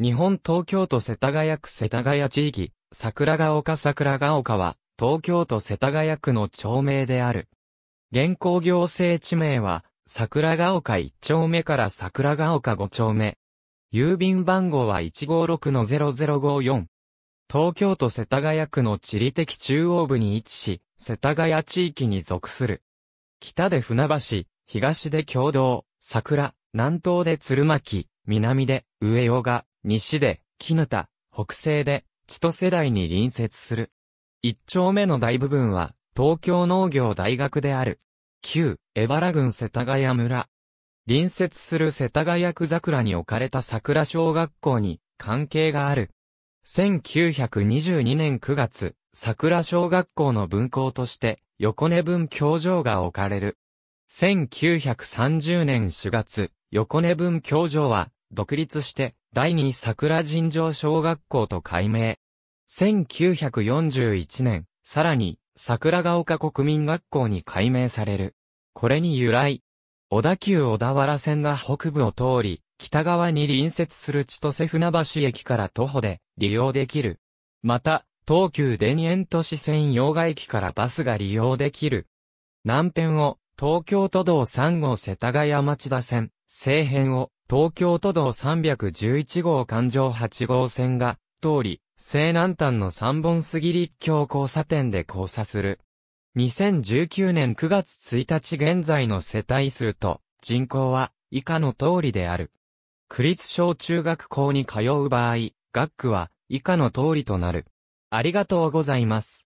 日本東京都世田谷区世田谷地域、桜ヶ丘桜ヶ丘は、東京都世田谷区の町名である。現行行政地名は、桜ヶ丘1丁目から桜ヶ丘5丁目。郵便番号は156-0054。東京都世田谷区の地理的中央部に位置し、世田谷地域に属する。北で船橋、東で共同、桜、南東で鶴巻、南で上尾が、西で、絹田、北西で、千歳台に隣接する。一丁目の大部分は、東京農業大学である。旧、江原郡世田谷村。隣接する世田谷区桜に置かれた桜小学校に関係がある。1922年9月、桜小学校の分校として、横根分教場が置かれる。1930年4月、横根分教場は、独立して、第二桜尋常小学校と改名。1941年、さらに、桜ヶ丘国民学校に改名される。これに由来。小田急小田原線が北部を通り、北側に隣接する千歳船橋駅から徒歩で利用できる。また、東急田園都市線洋賀駅からバスが利用できる。南辺を東京都道3号世田谷町田線、西辺を東京都道311号環状8号線が、通り、西南端の三本杉立橋交差点で交差する。2019年9月1日現在の世帯数と人口は以下の通りである。区立小中学校に通う場合、学区は以下の通りとなる。ありがとうございます。